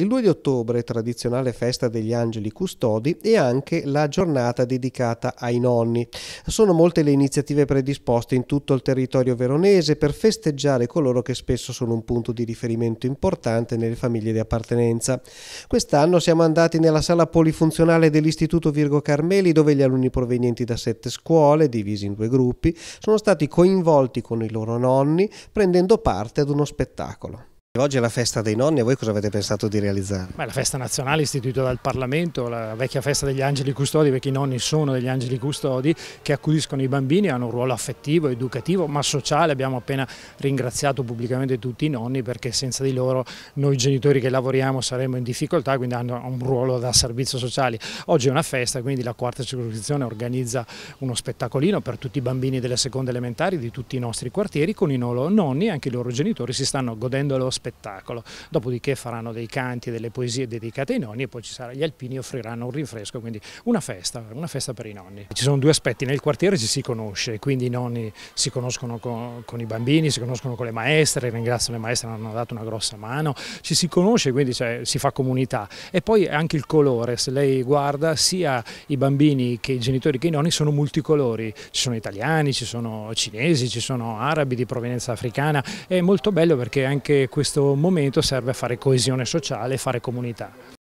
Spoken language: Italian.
Il 2 di ottobre, tradizionale festa degli angeli custodi, è anche la giornata dedicata ai nonni. Sono molte le iniziative predisposte in tutto il territorio veronese per festeggiare coloro che spesso sono un punto di riferimento importante nelle famiglie di appartenenza. Quest'anno siamo andati nella sala polifunzionale dell'Istituto Virgo Carmeli dove gli alunni provenienti da sette scuole, divisi in due gruppi, sono stati coinvolti con i loro nonni prendendo parte ad uno spettacolo. Oggi è la festa dei nonni e voi cosa avete pensato di realizzare? Beh, la festa nazionale istituita dal Parlamento, la vecchia festa degli angeli custodi, perché i nonni sono degli angeli custodi che accudiscono i bambini, hanno un ruolo affettivo, educativo, ma sociale. Abbiamo appena ringraziato pubblicamente tutti i nonni perché senza di loro noi genitori che lavoriamo saremmo in difficoltà, quindi hanno un ruolo da servizio sociale. Oggi è una festa, quindi la quarta circoscrizione organizza uno spettacolino per tutti i bambini delle seconde elementari di tutti i nostri quartieri con i loro nonni e anche i loro genitori si stanno godendo lo spettacolo spettacolo. Dopodiché faranno dei canti e delle poesie dedicate ai nonni e poi ci sarà, gli alpini offriranno un rinfresco, quindi una festa, una festa per i nonni. Ci sono due aspetti, nel quartiere ci si conosce, quindi i nonni si conoscono con, con i bambini, si conoscono con le maestre, ringraziano le maestre, hanno dato una grossa mano, ci si conosce, quindi cioè, si fa comunità. E poi anche il colore, se lei guarda sia i bambini che i genitori che i nonni sono multicolori, ci sono italiani, ci sono cinesi, ci sono arabi di provenienza africana, è molto bello perché anche questo questo momento serve a fare coesione sociale e fare comunità.